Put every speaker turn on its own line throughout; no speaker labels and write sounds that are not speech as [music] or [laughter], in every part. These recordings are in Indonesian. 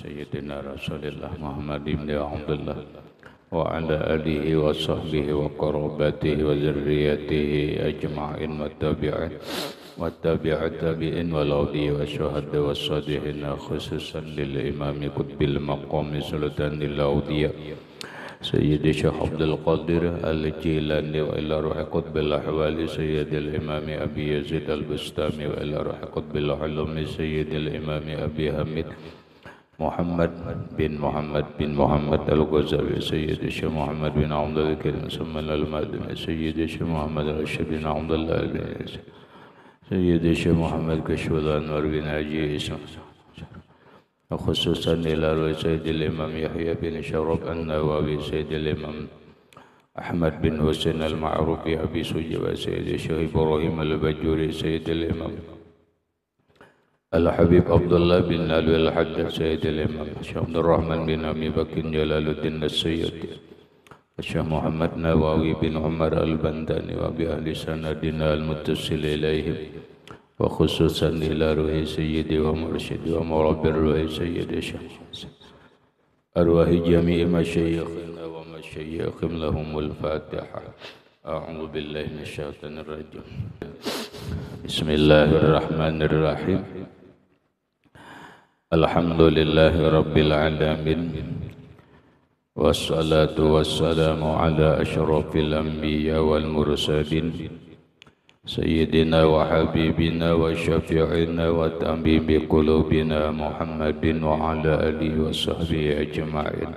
سيدنا رسول الله محمد بن عبد الله وعلى آله وصحبه وقرابته وذريته أجمعين والتابعين والتابع التابعين والأولياء والشهداء والصالحين خصوصا للإمام قطب المقام سلطان الأولياء سيد الشيخ عبد القادر الجيلاني وإلى روح قطب الأحوال سيد الإمام أبي يزيد البستامي وإلى روح قطب العلوم سيد الإمام أبي حميد محمد بن محمد بن محمد الغزالي سيد الشيخ محمد بن عبد الكريم ثم المدني سيد الشيخ محمد الرشيد بن عبد الله بن سيد الشيخ محمد كشف الأنوار بن عجي وخصوصا إلى سيد الإمام يحيى بن شرف النووي سيد الإمام أحمد بن حسين المعروف أبي سجي وسيد الشيخ إبراهيم البجوري سيد الإمام الحبيب عبد الله بن علي الحج سيد الإمام الشيخ عبد الرحمن بن أبي بكر جلال الدين السيوطي الشيخ محمد نواوي بن عمر البنداني وبأهل سندنا المتصل إليهم وخصوصا إلى روح سيدي ومرشد ومرب الروح سيدي الشيخ أرواح جميع مشايخنا ومشايخهم لهم الفاتحة أعوذ بالله من الشيطان الرجيم بسم الله الرحمن الرحيم Alhamdulillahi Rabbil Alamin Wassalatu wassalamu ala ashrafil anbiya wal mursalin Sayyidina wa habibina wa syafi'ina wa tabibi qulubina Muhammadin wa ala alihi wa sahbihi ajma'in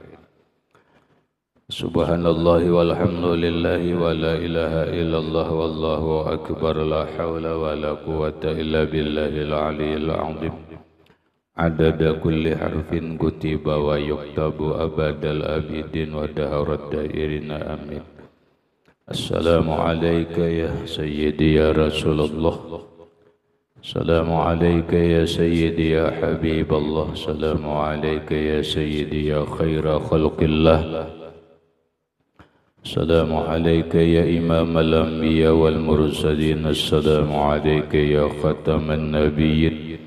Subhanallahi walhamdulillahi wa la ilaha illallah wallahu akbar la hawla wa la quwata illa billahil aliyil azim عدد كل حرف كتب ويكتب أبد الأبدين ودهر الدائرين آمين السلام عليك يا سيدي يا رسول الله السلام عليك يا سيدي يا حبيب الله السلام عليك يا سيدي يا خير خلق الله السلام عليك يا إمام الأنبياء والمرسلين السلام عليك يا ختم النبيين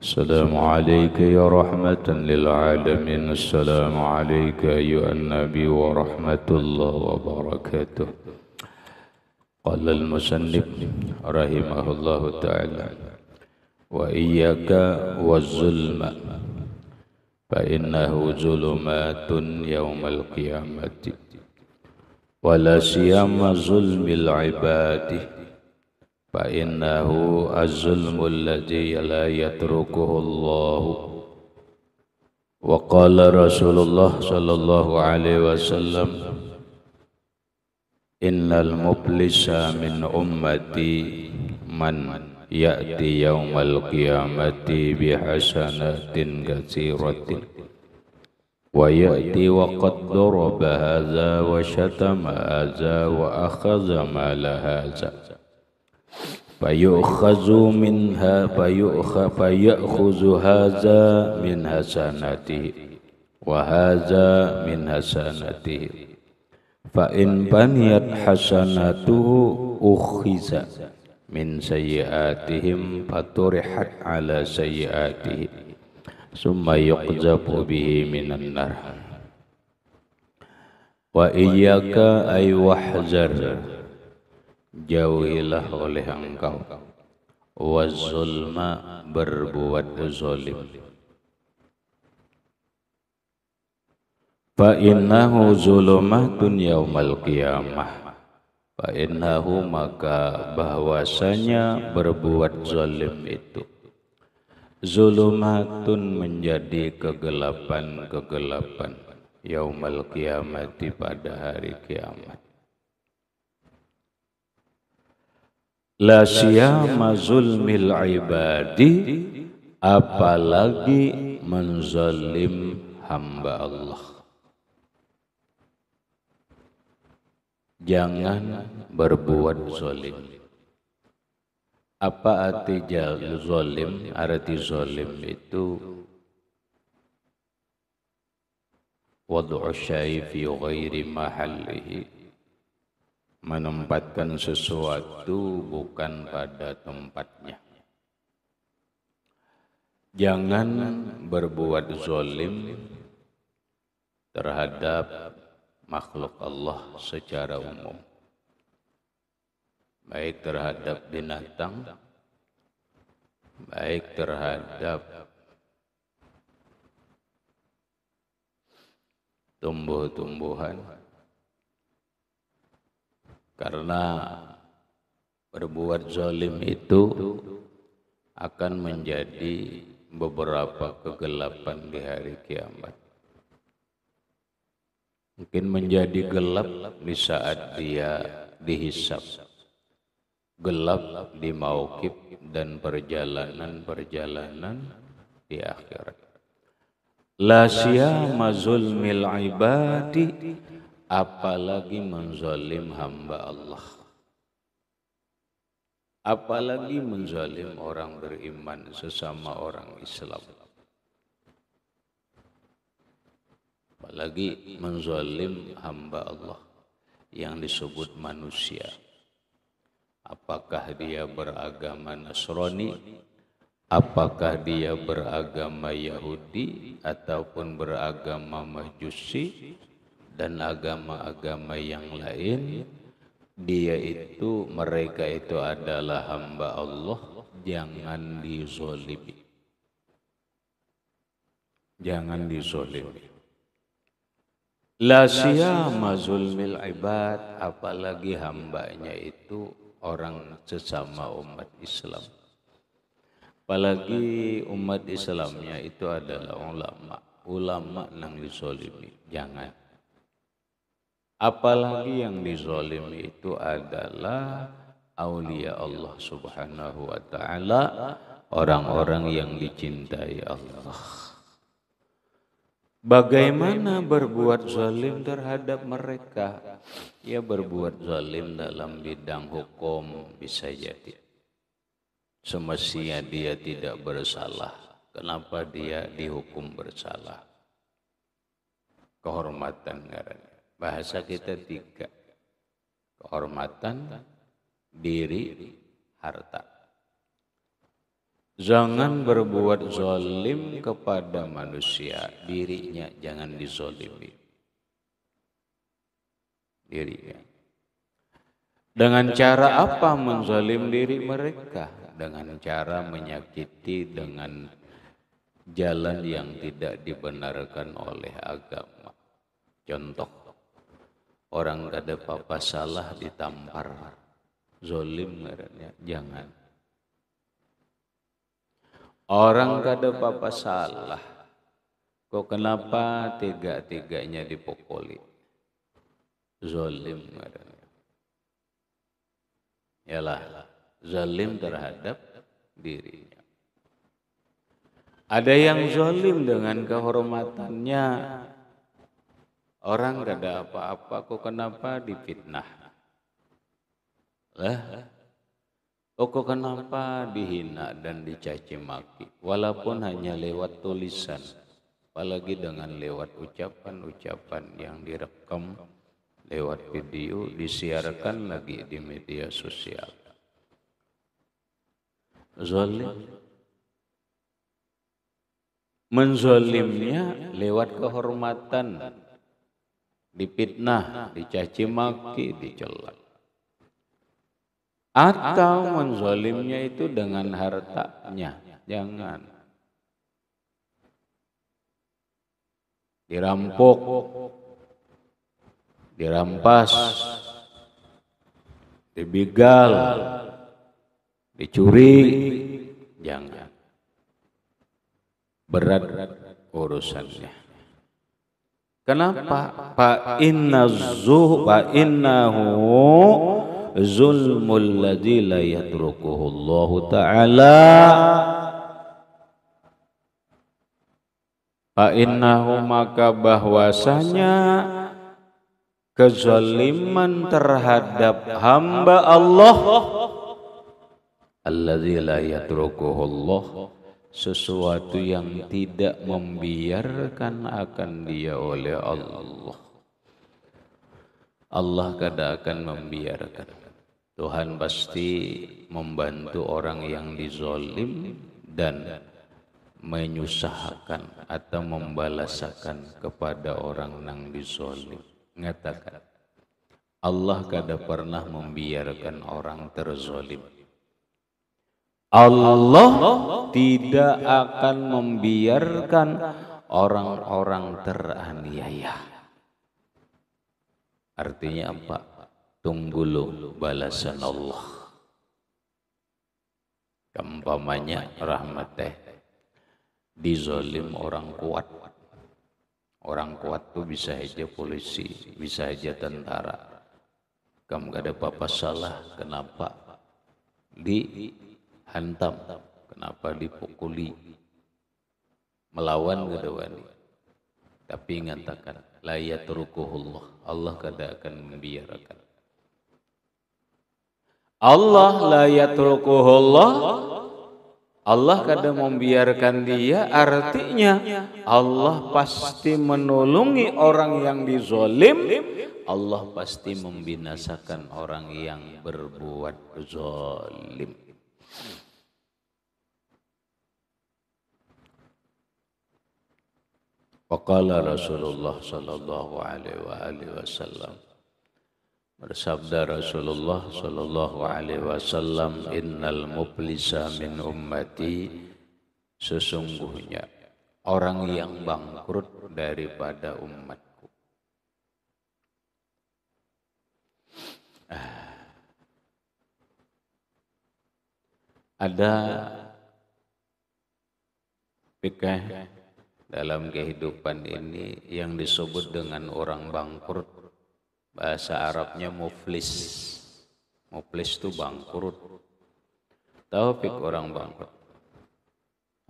السلام عليك يا رحمة للعالمين السلام عليك أيها النبي ورحمة الله وبركاته قال المسنف رحمه الله تعالى وإياك والظلم فإنه ظلمات يوم القيامة ولا سيما ظلم العباد فإنه الظلم الذي لا يتركه الله وقال رسول الله صلى الله عليه وسلم إن المبلس من أمتي من يأتي يوم القيامة بحسنات كثيرة ويأتي وقد ضرب هذا وشتم هذا وأخذ مال هذا فيؤخذ منها فيؤخ فيأخذ هذا من حسناته وهذا من حسناته فإن بنيت حسناته أخذ من سيئاتهم فطرحت على سيئاتهم ثم يقذف به من النار وإياك أي واحذر jauhilah oleh engkau wazulma berbuat zalim fa innahu zulumatun yaumal qiyamah fa innahu maka bahwasanya berbuat zalim itu zulumatun menjadi kegelapan-kegelapan yaumal kiamati pada hari kiamat La siyama zulmil ibadi apalagi menzalim hamba Allah. Jangan berbuat zalim. Apa arti zalim? Arti zalim itu wadu'u syaifi ghairi mahalihi menempatkan sesuatu bukan pada tempatnya. Jangan berbuat zolim terhadap makhluk Allah secara umum. Baik terhadap binatang, baik terhadap tumbuh-tumbuhan, karena berbuat zalim itu akan menjadi beberapa kegelapan di hari kiamat. Mungkin menjadi gelap di saat dia dihisap. Gelap di maukib dan perjalanan-perjalanan di akhirat. La siyama zulmil ibadi apalagi menzalim hamba Allah apalagi menzalim orang beriman sesama orang Islam apalagi menzalim hamba Allah yang disebut manusia apakah dia beragama Nasrani apakah dia beragama Yahudi ataupun beragama Majusi dan agama-agama yang lain dia itu mereka itu adalah hamba Allah jangan dizolimi jangan dizolimi la siyama zulmil ibad apalagi hambanya itu orang sesama umat Islam apalagi umat Islamnya itu adalah ulama ulama nang dizolimi jangan Apalagi yang dizolim itu adalah aulia Allah subhanahu wa ta'ala orang-orang yang dicintai Allah. Bagaimana berbuat zalim terhadap mereka? Ya berbuat zalim dalam bidang hukum bisa jadi. Semestinya dia tidak bersalah. Kenapa dia dihukum bersalah? Kehormatan karena bahasa kita tiga kehormatan diri harta jangan berbuat zolim kepada manusia dirinya jangan dizolimi dirinya dengan cara apa menzolim diri mereka dengan cara menyakiti dengan jalan yang tidak dibenarkan oleh agama contoh orang gak ada apa-apa salah ditampar zolim ngarannya jangan orang gak ada apa-apa salah kok kenapa tiga-tiganya dipukuli zolim ngaranya ialah zolim terhadap dirinya ada yang zolim dengan kehormatannya Orang gak ada apa-apa kok kenapa dipitnah? Lah, oh kok kenapa dihina dan dicaci maki? Walaupun hanya lewat tulisan, apalagi dengan lewat ucapan-ucapan yang direkam lewat video disiarkan lagi di media sosial. Zolim, Menzolimnya lewat kehormatan dipitnah, dicaci maki, dicela. Atau menzolimnya itu dengan hartanya. Jangan. Dirampok, dirampas, dibegal, dicuri, jangan. Berat urusannya. Kenapa? Fa inna zuh fa innahu zulmul ladzi la yatrukuhu Allah taala fa innahu maka bahwasanya kezaliman terhadap hamba Allah alladzi la yatrukuhu Allah sesuatu yang tidak membiarkan akan dia oleh Allah. Allah kada akan membiarkan. Tuhan pasti membantu orang yang dizolim dan menyusahkan atau membalasakan kepada orang yang dizolim. Ngatakan, Allah kada pernah membiarkan orang terzolim. Allah tidak akan membiarkan orang-orang teraniaya. Artinya apa? Tunggulu balasan Allah. Kempamanya rahmat teh dizolim orang kuat. Orang kuat tuh bisa aja polisi, bisa aja tentara. Kamu gak ada apa-apa salah, kenapa? Di hantam kenapa dipukuli melawan kedewani tapi ngatakan la yatrukuhullah Allah kada akan membiarkan Allah la yatrukuhullah Allah kada membiarkan dia artinya Allah pasti menolongi orang yang dizolim Allah pasti membinasakan orang yang berbuat zolim. Waqala Rasulullah sallallahu alaihi wa alihi wasallam Bersabda Rasulullah sallallahu alaihi wasallam innal mublisa min ummati sesungguhnya orang yang bangkrut daripada umatku ah. Ada fikih dalam kehidupan ini yang disebut dengan orang bangkrut bahasa Arabnya muflis muflis itu bangkrut taufik orang bangkrut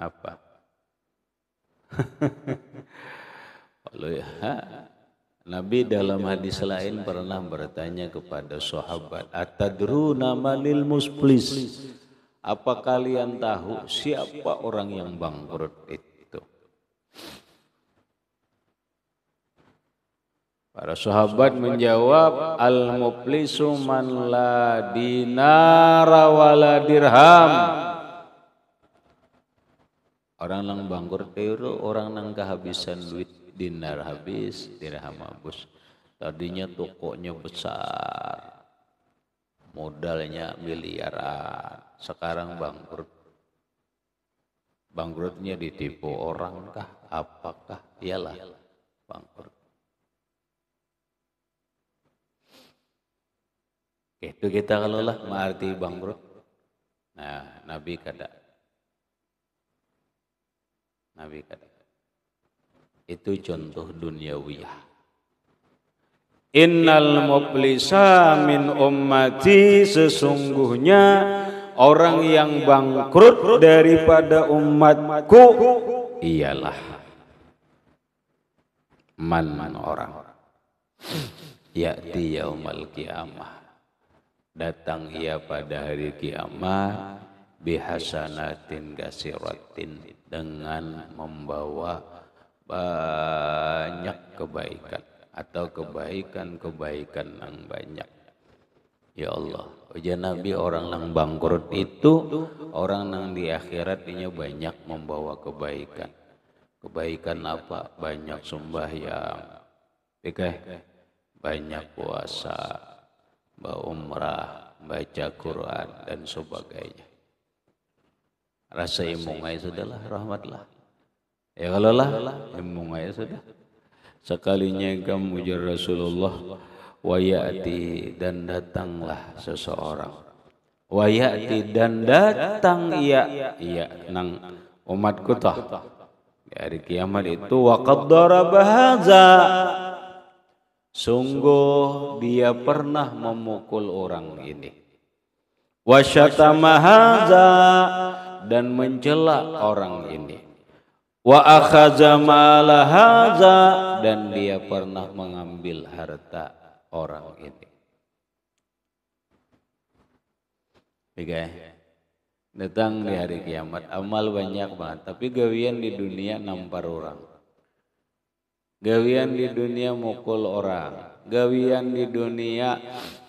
apa [laughs] ya, Nabi dalam hadis lain pernah bertanya kepada sahabat, "Atadruna malil muflis Apa kalian tahu siapa orang yang bangkrut itu? Para sahabat menjawab al-muflisu man la dinar wala dirham. Orang yang bangkrut itu orang yang kehabisan duit dinar habis, dirham habis. Tadinya tokonya besar, modalnya miliaran. Sekarang bangkrut. Bangkrutnya ditipu orang kah? apakah dialah bangkrut. itu kita kalau lah mengerti bangkrut. Nah, Nabi kata. Nabi kata. Itu contoh duniawiyah. Innal muflisa min ummati sesungguhnya orang yang bangkrut daripada umatku ialah man man orang yakti yaumal kiamah datang ia pada hari kiamat bihasanatin gasiratin dengan membawa banyak kebaikan atau kebaikan-kebaikan yang banyak Ya Allah. ujian Nabi orang yang bangkrut itu orang yang di akhirat banyak membawa kebaikan. Kebaikan apa? Banyak sembahyang. Oke. Banyak puasa, umrah, baca Quran dan sebagainya. Rasa imung aja sudahlah, rahmatlah. Ya kalau lah, imung aja sudah. Sekalinya kamu mujar Rasulullah wayati dan datanglah seseorang wayati dan datang ia ia nang umatku tah hari kiamat itu waqad darabahaza sungguh dia pernah memukul orang ini haza dan mencela orang ini wa akhaza malahaza dan dia pernah mengambil harta orang ini. Tiga. Datang di hari kiamat, amal banyak banget, tapi gawian di dunia nampar orang. Gawian di dunia mukul orang, gawian di dunia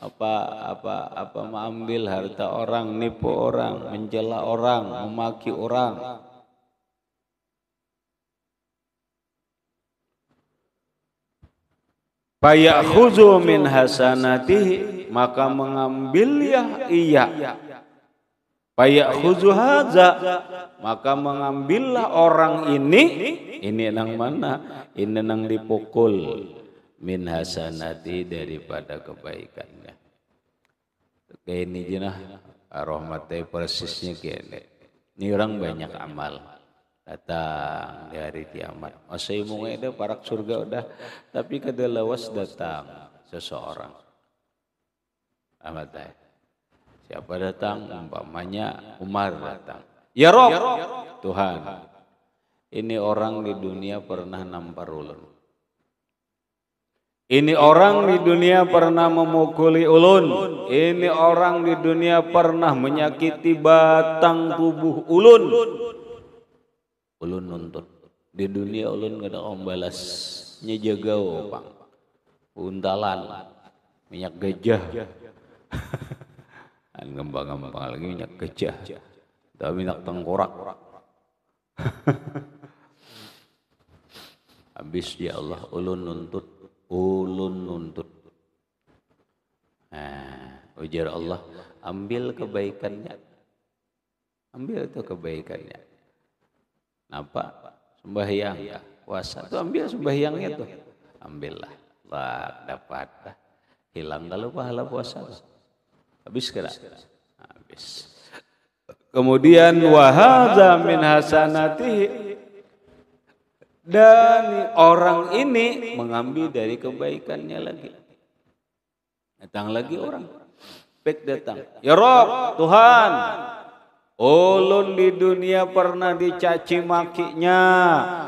apa apa apa mengambil harta orang, nipu orang, menjela orang, memaki orang. Fayakhuzu min hasanatihi maka mengambil ya iya. khuzu haza maka mengambillah orang ini ini nang mana? Ini nang dipukul min hasanati daripada kebaikannya. Kayak ini jenah rahmatnya persisnya kene. Ini orang banyak amal datang di hari kiamat. masa mungai itu parak surga udah, tapi kada lawas datang seseorang. amat Dai. Siapa datang? Umpamanya Umar datang. Ya, ya Rob, Tuhan, ini orang di dunia pernah nampar ulun. Ini orang di dunia pernah memukuli ulun. Ini orang di dunia pernah menyakiti batang tubuh ulun ulun nuntut di dunia ulun kada ombalas nyejagao oh, pang untalan minyak gajah [laughs] an ngembang-ngembang lagi minyak gajah tapi minyak tengkorak [laughs] habis ya Allah ulun nuntut ulun nuntut nah ujar Allah ambil kebaikannya ambil tuh kebaikannya apa? Sembahyang. Puasa. Itu ambil sembahyangnya tuh. Ambillah. lah dapat. Hilang kalau pahala puasa. Habis kira? Habis. Kemudian wahadza min hasanati dan orang ini mengambil dari kebaikannya lagi. Datang lagi orang. Baik datang. Ya Rob, Tuhan, Ulun di dunia pernah dicaci makinya,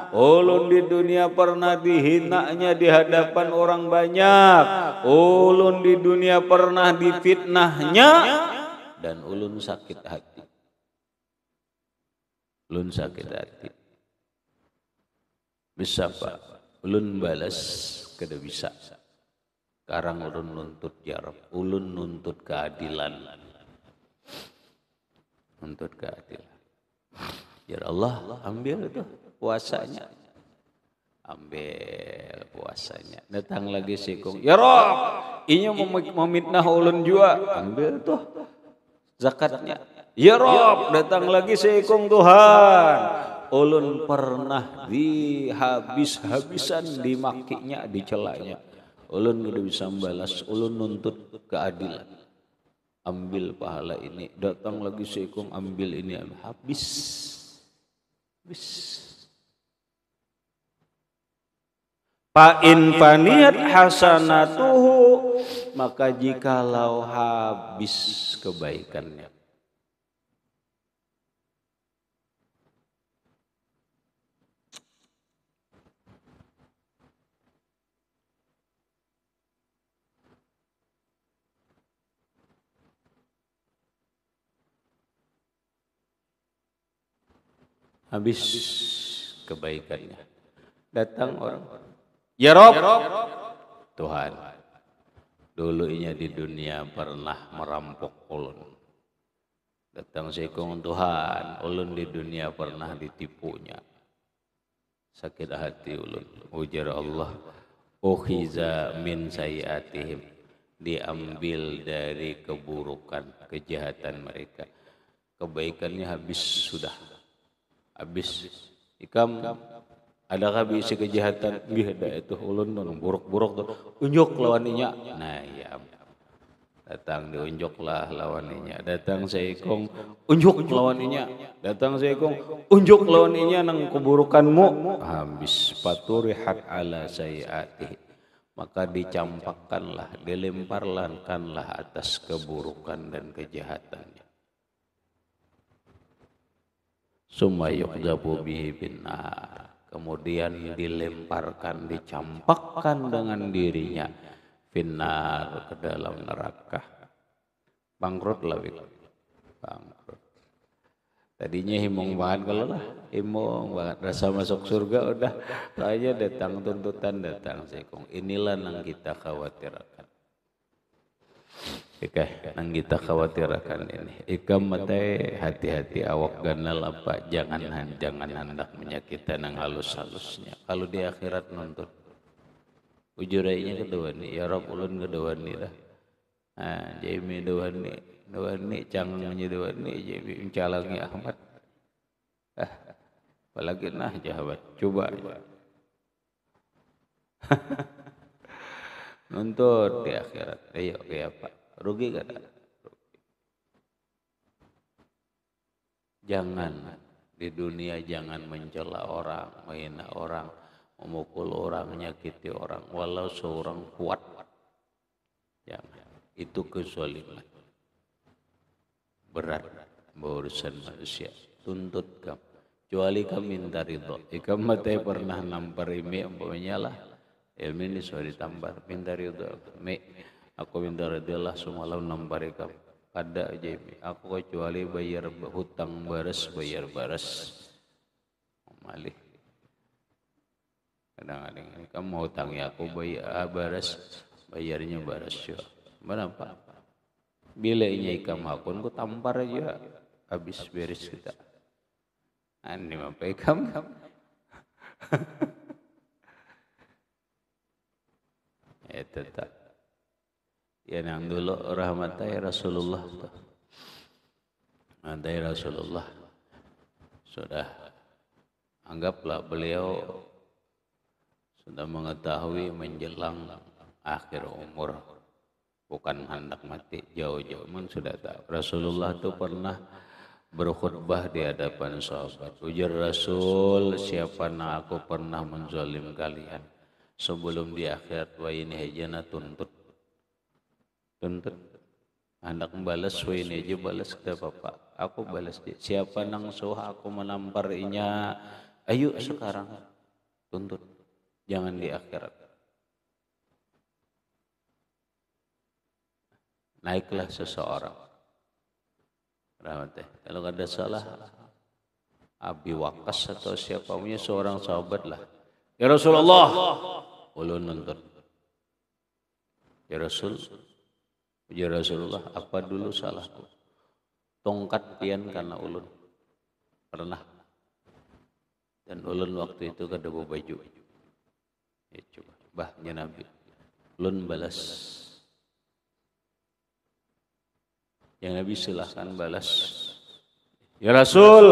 ulun di dunia pernah dihinanya di hadapan orang banyak, ulun di dunia pernah difitnahnya dan ulun sakit hati. Ulun sakit hati. Bisa pak, ulun balas kada bisa. Karang ulun nuntut jarak, ulun nuntut keadilan. Untuk keadilan. Ya Allah ambil itu puasanya. Ambil puasanya. Datang lagi sikung. Ya Rob, ini memitnah ulun jua. Ambil tuh zakatnya. Ya Rob, datang lagi sikung Tuhan. Ulun pernah dihabis-habisan dimakinya, dicelanya. Ulun udah bisa membalas, ulun nuntut keadilan ambil pahala ini datang lagi seikung ambil ini habis, habis habis Fa'in faniyat hasanatuhu maka jikalau habis kebaikannya habis kebaikannya. Datang orang, ya, ya Rob, Tuhan, dulunya di dunia pernah merampok ulun. Datang sekong Tuhan, ulun di dunia pernah ditipunya. Sakit hati ulun, ujar Allah, Ukhiza min sayiatihim, diambil dari keburukan, kejahatan mereka. Kebaikannya habis sudah habis ikam ada habis kejahatan nggih ada itu ulun nong buruk-buruk tuh unjuk lawan inya nah ya datang diunjuk lah lawaninya datang saya seikong unjuk lawaninya datang saya seikong unjuk lawaninya nang keburukanmu habis paturihat ala sayiatih maka dicampakkanlah dilemparkanlah atas keburukan dan kejahatannya summa yuqdabu bihi kemudian dilemparkan dicampakkan dengan dirinya finar ke dalam neraka bangkrut lah bangkrut tadinya himung banget kalau lah himung banget rasa masuk surga udah tanya datang tuntutan datang sekong inilah yang kita khawatirkan Ikah nang kita khawatirkan ini. Ika matai hati-hati awak ganal apa jangan han jangan hendak menyakiti nang halus-halusnya. Kalau di akhirat nuntut ujurainya kedua nih ya Rob ulun kedua nih lah. Ah, Jami kedua ni kedua nih cang kedua nih Jami mencalangi Ahmad. Ah, apalagi nah jahabat coba. [laughs] nonton di akhirat ayo kayak Pak. Rugi gak? Jangan di dunia jangan mencela orang, menghina orang, memukul orang, menyakiti orang, walau seorang kuat. Jangan. Itu kezaliman. Berat berurusan manusia. Tuntut kamu. Kecuali kamu minta ridho. Ika eh, mati pernah nampar imi, umpamanya lah. Ilmu ini sudah ditambah. Minta ridho aku minta radiallah semalam nambarikam kada ajaib aku kecuali bayar hutang baras bayar baras malih kadang-kadang kamu hutangnya aku bayar ah, baras bayarnya baras yo berapa bila inya ikam hakun ku tampar aja habis beres kita ini apa ikam [laughs] itu tak Yani yang dulu rahmatai Rasulullah. Rahmatai Rasulullah. Sudah anggaplah beliau sudah mengetahui menjelang akhir umur bukan hendak mati jauh-jauh pun sudah tahu Rasulullah itu pernah berkhutbah di hadapan sahabat ujar Rasul siapa nak aku pernah menzalim kalian sebelum di akhirat wa ini tuntut Tuntut. Anak balas ini aja balas ke bapak. Aku balas dia. Siapa nang suha aku menamparinya. Ayo sekarang. Tuntut. Jangan di akhirat. Naiklah seseorang. Rahmatnya. Kalau ada salah, Abi Wakas atau siapa punya seorang sahabat lah. Ya Rasulullah, ulun nuntut. Ya Rasul, Ya Rasulullah, apa dulu salahku? Tongkat pian karena ulun. Pernah. Dan ulun waktu itu bawa baju. Ya coba. Bahnya Nabi. Ulun balas. Yang Nabi silahkan balas. Ya Rasul.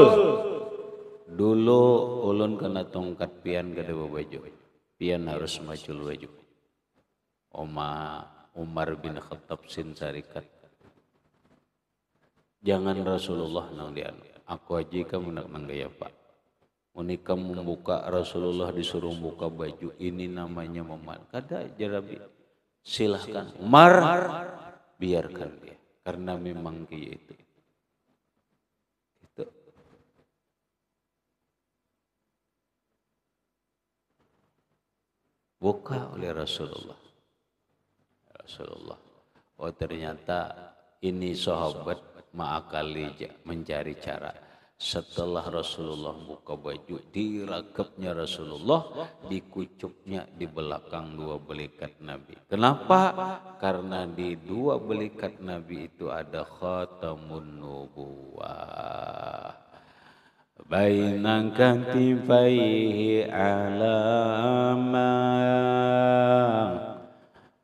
Dulu ulun kena tongkat pian bawa baju. Pian harus macul baju. Oma Umar bin Khattab sin Jangan Rasulullah nang dia. Aku aja kamu nak gaya pak. Menikah membuka Rasulullah disuruh buka baju ini namanya meman. Kada jarabi. Silahkan Umar biarkan dia karena memang dia itu. Itu. Buka oleh Rasulullah. Rasulullah. Oh ternyata ini sahabat ma'akali mencari cara. Setelah Rasulullah buka baju, di Rasulullah, dikucupnya di belakang dua belikat Nabi. Kenapa? Karena di dua belikat Nabi itu ada khatamun nubuwah. Bainang kantifaihi alamah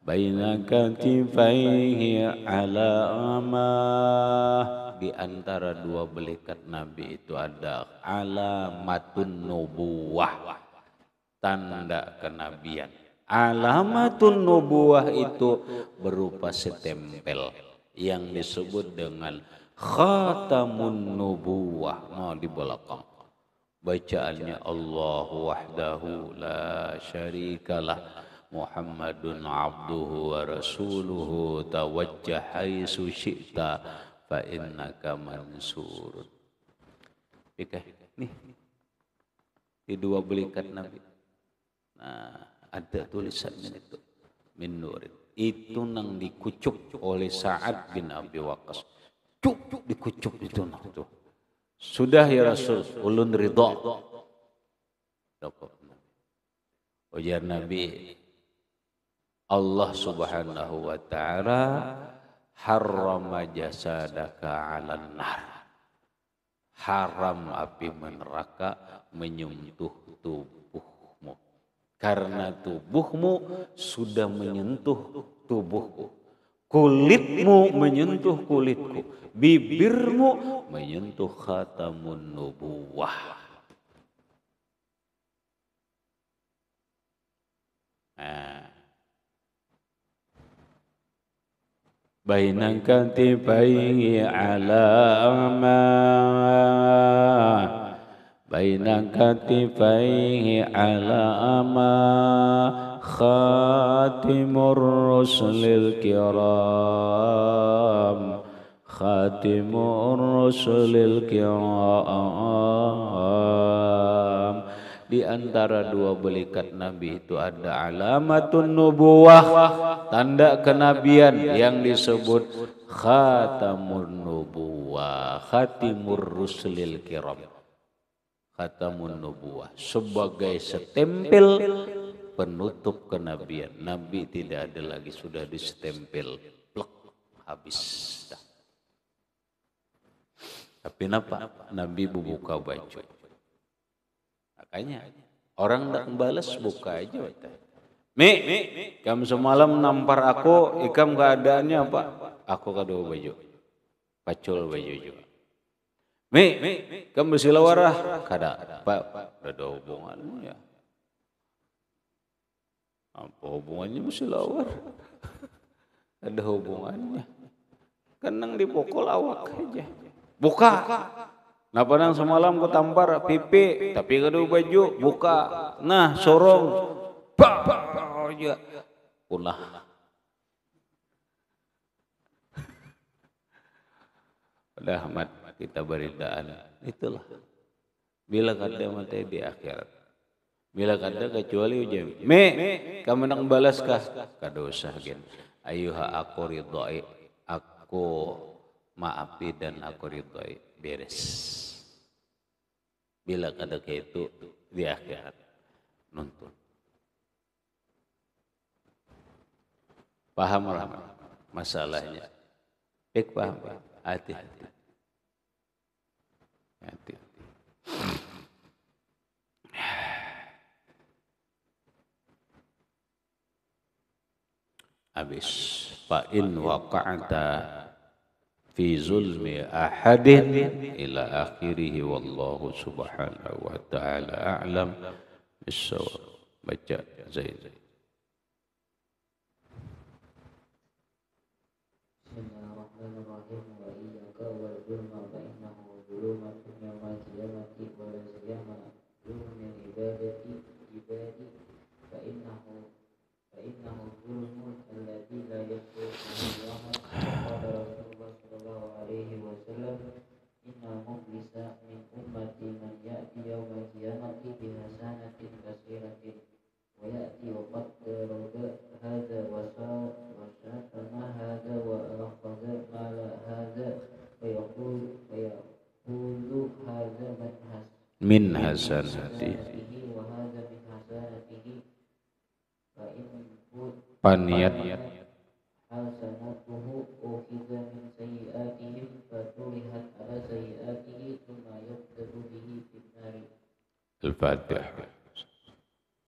baina katifaihi ala amah di antara dua belikat Nabi itu ada alamatun nubuah tanda kenabian alamatun nubuah itu berupa setempel yang disebut dengan khatamun nubuah mau dibolakkan bacaannya Allah wahdahu la syarikalah Muhammadun abduhu wa rasuluhu tawajjah haitsu syi'ta fa innaka mansur. Pikah. Nih. Di dua belikat Nabi. Nah, ada tulisannya itu. Min nurin. Itu nang dikucuk oleh Sa'ad bin Abi Waqqas. Cuk, cuk dikucuk itu nang tuh. Sudah ya Rasul, ulun ridha. Dapat. Ujar Nabi, Allah subhanahu wa ta'ala harrama jasadaka ala nar. Haram api meneraka menyentuh tubuhmu. Karena tubuhmu sudah menyentuh tubuhku. Kulitmu menyentuh kulitku. Bibirmu menyentuh khatamun nubuwah. Nah, بين كتفيه على ما بين كتفيه على ما خاتم الرسل الكرام خاتم الرسل الكرام di antara dua belikat Nabi itu ada alamatun nubuah tanda kenabian yang disebut khatamun nubuwah khatimur ruslil kiram khatamun nubuwah sebagai setempel penutup kenabian nabi tidak ada lagi sudah disetempel plek habis tapi kenapa nabi buka baju Makanya orang tidak membalas buka aja. Mi, kamu semalam nampar aku, ikam keadaannya apa? Aku kado baju. Pacul baju juga. Mi, kamu silawarah kada. Pak, ada hubunganmu ya. Apa hubungannya musilawar? ada hubungannya. Kenang kan dipukul awak aja. Buka. Buka. Nah padang semalam ku tampar pipi tapi kada baju buka. Nah sorong. Bah, bah, bah, Ulah. Udah amat kita beritaan. Itulah. Bila kada mati di akhirat. Bila kada kecuali ujian. Me, kamu nak balas kah? Kada usah gen. Ayuha aku ridhoi. Aku maafi dan aku ridhoi beres bila kada itu di akhirat nuntun paham lah masalahnya Pik paham hati-hati hati habis fa in waqa'ta في ظلم أحد إلى آخره والله سبحانه وتعالى أعلم بالصواب baca Zaid hasanati paniat